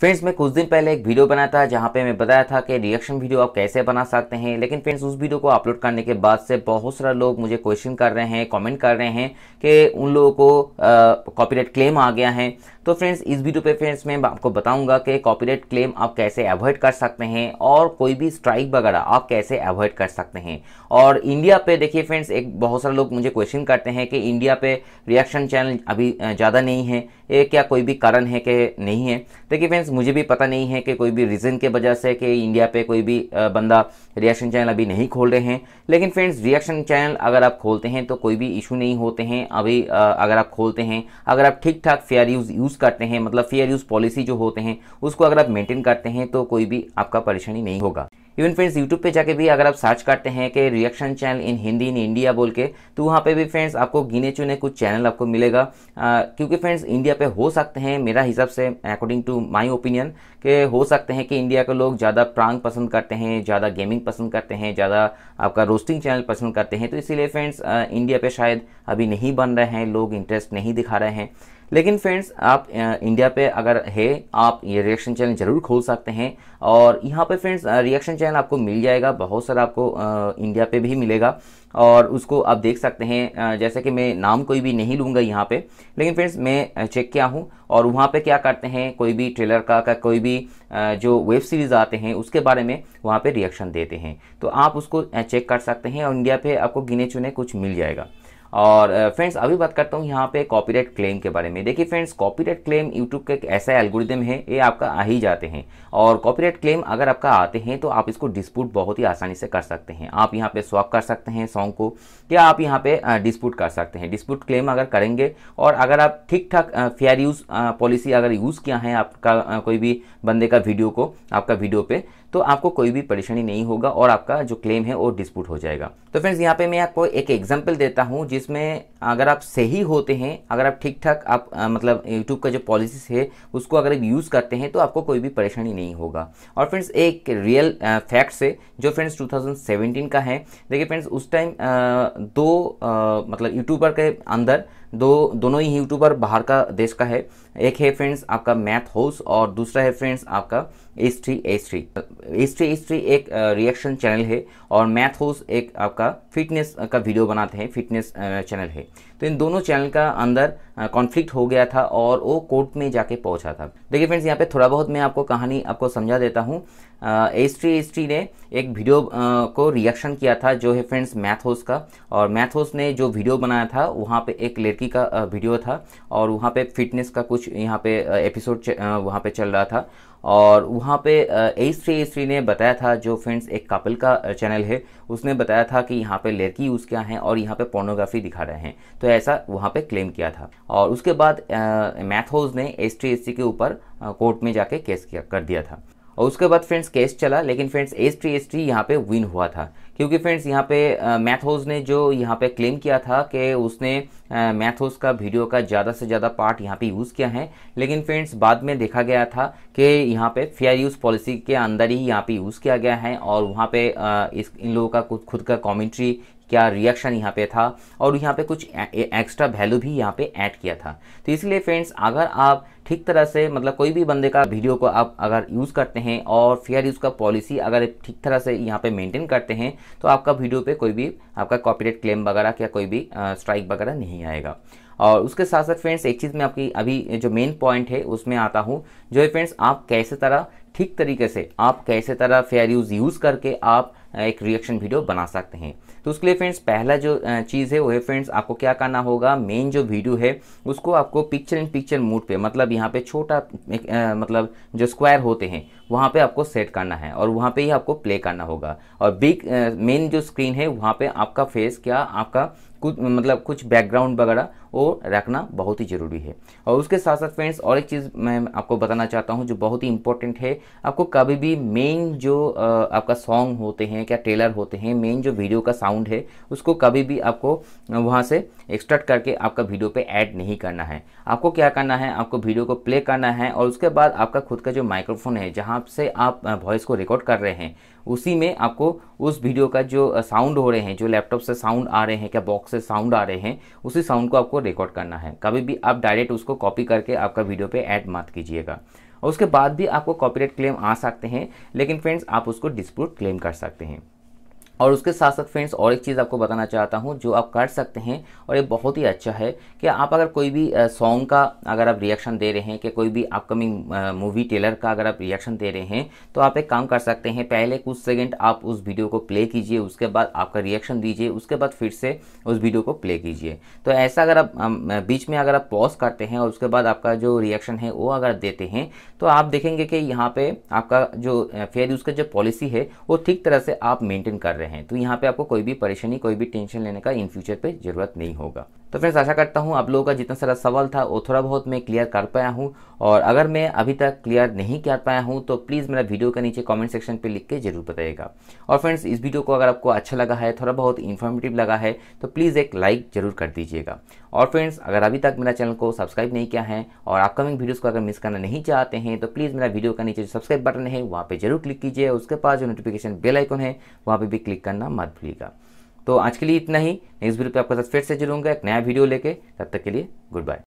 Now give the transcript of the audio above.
friends मैं कुछ दिन पहले एक वीडियो बनाया था जहाँ पे मैं बताया था कि रिएक्शन वीडियो आप कैसे बना सकते हैं लेकिन फ्रेंड्स उस वीडियो को अपलोड करने के बाद से बहुत सारा लोग मुझे क्वेश्चन कर रहे हैं कमेंट कर रहे हैं कि उन लोगों को कॉपीराइट क्लेम आ गया है तो फ्रेंड्स इस वीडियो पे फ्रेंड्स मैं आपको बताऊंगा कि कॉपीराइट क्लेम आप कैसे अवॉइड कर सकते हैं और कोई भी स्ट्राइक वगैरह आप कैसे अवॉइड कर सकते हैं और इंडिया पे देखिए फ्रेंड्स एक बहुत सारे लोग मुझे क्वेश्चन करते हैं कि इंडिया पे रिएक्शन चैनल अभी ज़्यादा नहीं है ये क्या कोई भी कारण है कि नहीं है देखिए फ्रेंड्स मुझे भी पता नहीं है कि कोई भी रीज़न के वजह से कि इंडिया पे कोई भी बंदा रिएक्शन चैनल अभी नहीं खोल रहे हैं लेकिन फ्रेंड्स रिएक्शन चैनल अगर आप खोलते हैं तो कोई भी इशू नहीं होते हैं अभी अगर आप खोलते हैं अगर आप ठीक ठाक फेयर यूज़ यूज़ यूज़ करते हैं मतलब फेयर यूज़ पॉलिसी जो होते हैं उसको अगर आप मेंटेन करते हैं तो कोई भी आपका परेशानी नहीं होगा इवन फ्रेंड्स यूट्यूब पे जाके भी अगर आप सर्च करते हैं कि reaction channel in Hindi in India बोल के तो वहाँ पे भी फ्रेंड्स आपको गिने चुने कुछ चैनल आपको मिलेगा आ, क्योंकि फ्रेंड्स इंडिया पे हो सकते हैं मेरा हिसाब से अकॉर्डिंग टू माई ओपिनियन के हो सकते हैं कि इंडिया के लोग ज़्यादा प्रांग पसंद करते हैं ज़्यादा गेमिंग पसंद करते हैं ज़्यादा आपका रोस्टिंग चैनल पसंद करते हैं तो इसीलिए फ्रेंड्स इंडिया पर शायद अभी नहीं बन रहे हैं लोग इंटरेस्ट नहीं दिखा रहे हैं लेकिन फ्रेंड्स आप इंडिया पे अगर है आप ये रिएक्शन चैनल ज़रूर खोल सकते हैं और यहाँ पे फ्रेंड्स रिएक्शन चैनल पैटर्न आपको मिल जाएगा बहुत सारा आपको इंडिया पे भी मिलेगा और उसको आप देख सकते हैं जैसे कि मैं नाम कोई भी नहीं लूँगा यहाँ पे लेकिन फ्रेंड्स मैं चेक किया हूँ और वहाँ पे क्या करते हैं कोई भी ट्रेलर का, का कोई भी जो वेब सीरीज़ आते हैं उसके बारे में वहाँ पे रिएक्शन देते हैं तो आप उसको चेक कर सकते हैं और इंडिया पे आपको गिने चुने कुछ मिल जाएगा और फ्रेंड्स अभी बात करता हूँ यहाँ पे कॉपीराइट क्लेम के बारे में देखिए फ्रेंड्स कॉपीराइट क्लेम यूट्यूब का एक ऐसा एल्गोरिदम है ये आपका आ ही जाते हैं और कॉपीराइट क्लेम अगर आपका आते हैं तो आप इसको डिस्प्यूट बहुत ही आसानी से कर सकते हैं आप यहाँ पे स्वॉप कर सकते हैं सॉन्ग को या आप यहाँ पे डिस्प्यूट कर सकते हैं डिस्प्यूट क्लेम अगर करेंगे और अगर आप ठीक ठाक फेयर यूज़ पॉलिसी अगर यूज़ किया है आपका कोई भी बंदे का वीडियो को आपका वीडियो पे तो आपको कोई भी परेशानी नहीं होगा और आपका जो क्लेम है वो डिस्प्यूट हो जाएगा तो फ्रेंड्स यहाँ पे मैं आपको एक एग्जाम्पल देता हूँ जिसमें अगर आप सही होते हैं अगर आप ठीक ठाक आप आ, मतलब यूट्यूब का जो पॉलिसीज है उसको अगर आप यूज़ करते हैं तो आपको कोई भी परेशानी नहीं होगा और फ्रेंड्स एक रियल फैक्ट से जो फ्रेंड्स 2017 का है देखिए फ्रेंड्स उस टाइम दो आ, मतलब यूट्यूबर के अंदर दो दोनों ही यूट्यूबर बाहर का देश का है एक है फ्रेंड्स आपका मैथ हाउस और दूसरा है फ्रेंड्स आपका एस्ट्री थ्री एच थ्री एक रिएक्शन चैनल है और मैथ हाउस एक आपका फिटनेस का वीडियो बनाते हैं फिटनेस चैनल है तो इन दोनों चैनल का अंदर कॉन्फ्लिक्ट हो गया था और वो कोर्ट में जाके पहुंचा था देखिए फ्रेंड्स यहाँ पे थोड़ा बहुत मैं आपको कहानी आपको समझा देता हूँ एस्ट्री थ्री थ्री ने एक वीडियो को रिएक्शन किया था जो है फ्रेंड्स मैथ हाउस का और मैथ हाउस ने जो वीडियो बनाया था वहाँ पर एक लेटर लड़की का वीडियो था और वहाँ पे फिटनेस का कुछ यहाँ पे एपिसोड वहाँ पे चल रहा था और वहाँ पे एस थ्री एस थ्री ने बताया था जो फ्रेंड्स एक कपल का चैनल है उसने बताया था कि यहाँ पे लड़की यूज़ क्या है और यहाँ पे पोर्नोग्राफी दिखा रहे हैं तो ऐसा वहाँ पे क्लेम किया था और उसके बाद मैथोज ने एस थ्री एस थ्री के ऊपर कोर्ट में जाके केस किया कर दिया था और उसके बाद फ्रेंड्स केस चला लेकिन friends S three S three यहाँ पे विन हुआ था क्योंकि फ्रेंड्स यहाँ पे मैथोज ने जो यहाँ पे क्लेम किया था कि उसने मैथोज का वीडियो का ज़्यादा से ज़्यादा पार्ट यहाँ पे यूज़ किया है लेकिन फ्रेंड्स बाद में देखा गया था कि यहाँ पे फेयर यूज़ पॉलिसी के अंदर ही यहाँ पे यूज़ किया गया है और वहाँ पे इस इन लोगों का खुद खुद का कॉमेंट्री क्या रिएक्शन यहाँ पे था और यहाँ पे कुछ एक्स्ट्रा वैल्यू भी यहाँ पे ऐड किया था तो इसलिए फ्रेंड्स अगर आप ठीक तरह से मतलब कोई भी बंदे का वीडियो को आप अगर यूज़ करते हैं और फेयर यूज़ का पॉलिसी अगर ठीक तरह से यहाँ पे मेंटेन करते हैं तो आपका वीडियो पे कोई भी आपका कॉपीराइट क्लेम वगैरह या कोई भी स्ट्राइक वगैरह नहीं आएगा और उसके साथ साथ फ्रेंड्स एक चीज़ में आपकी अभी जो मेन पॉइंट है उसमें आता हूँ जो है फ्रेंड्स आप कैसे तरह ठीक तरीके से आप कैसे तरह फेयर यूज़ यूज़ करके आप एक रिएक्शन वीडियो बना सकते हैं तो उसके लिए फ्रेंड्स पहला जो चीज़ है वो है फ्रेंड्स आपको क्या करना होगा मेन जो वीडियो है उसको आपको पिक्चर इन पिक्चर मोड पे मतलब यहाँ पे छोटा मतलब जो स्क्वायर होते हैं वहाँ पे आपको सेट करना है और वहाँ पे ही आपको प्ले करना होगा और बिग मेन जो स्क्रीन है वहाँ पे आपका फेस क्या आपका कुछ मतलब कुछ बैकग्राउंड वगैरह वो रखना बहुत ही ज़रूरी है और उसके साथ साथ फ्रेंड्स और एक चीज़ मैं आपको बताना चाहता हूँ जो बहुत ही इंपॉर्टेंट है आपको कभी भी मेन जो आपका सॉन्ग होते हैं क्या ट्रेलर होते हैं मेन जो वीडियो का साउंड है उसको कभी भी आपको वहाँ से एक्सट्रैक्ट करके आपका वीडियो पे ऐड नहीं करना है आपको क्या करना है आपको वीडियो को प्ले करना है और उसके बाद आपका खुद का जो माइक्रोफोन है जहाँ जहाँ से आप वॉइस को रिकॉर्ड कर रहे हैं उसी में आपको उस वीडियो का जो साउंड हो रहे हैं जो लैपटॉप से साउंड आ रहे हैं क्या बॉक्स से साउंड आ रहे हैं उसी साउंड को आपको रिकॉर्ड करना है कभी भी आप डायरेक्ट उसको कॉपी करके आपका वीडियो पे ऐड मत कीजिएगा और उसके बाद भी आपको कॉपीराइट क्लेम आ सकते हैं लेकिन फ्रेंड्स आप उसको डिस्प्यूट क्लेम कर सकते हैं और उसके साथ साथ फ्रेंड्स और एक चीज़ आपको बताना चाहता हूँ जो आप कर सकते हैं और ये बहुत ही अच्छा है कि आप अगर कोई भी सॉन्ग का अगर आप रिएक्शन दे रहे हैं कि कोई भी अपकमिंग मूवी टेलर का अगर आप रिएक्शन दे रहे हैं तो आप एक काम कर सकते हैं पहले कुछ सेकेंड आप उस वीडियो को प्ले कीजिए उसके बाद आपका रिएक्शन दीजिए उसके बाद फिर से उस वीडियो को प्ले कीजिए तो ऐसा अगर आप बीच में अगर आप पॉज करते हैं और उसके बाद आपका जो रिएक्शन है वो अगर देते हैं तो आप देखेंगे कि यहाँ पर आपका जो फेयर यूज़ का जो पॉलिसी है वो ठीक तरह से आप मेनटेन कर रहे हैं हैं तो यहाँ पे आपको कोई भी परेशानी कोई भी टेंशन लेने का इन फ्यूचर पे ज़रूरत नहीं होगा तो फ्रेंड्स आशा करता हूँ आप लोगों का जितना सारा सवाल था वो थोड़ा बहुत मैं क्लियर कर पाया हूँ और अगर मैं अभी तक क्लियर नहीं कर पाया हूँ तो प्लीज़ मेरा वीडियो के नीचे कमेंट सेक्शन पे लिख के ज़रूर बताइएगा और फ्रेंड्स इस वीडियो को अगर आपको अच्छा लगा है थोड़ा बहुत इन्फॉर्मेटिव लगा है तो प्लीज़ एक लाइक ज़रूर कर दीजिएगा और फ्रेंड्स अगर अभी तक मेरा चैनल को सब्सक्राइब नहीं किया है और अपकमिंग वीडियोज़ को अगर मिस करना नहीं चाहते हैं तो प्लीज़ मेरा वीडियो का नीचे जो सब्सक्राइब बटन है वहाँ पर जरूर क्लिक कीजिए उसके पास जो नोटिफिकेशन बेल है वहाँ पर भी क्लिक करना मत भूलिएगा तो आज के लिए इतना ही नेक्स्ट वीडियो पे आपके साथ फिर से जुड़ूंगा एक नया वीडियो लेके तब तक के लिए गुड बाय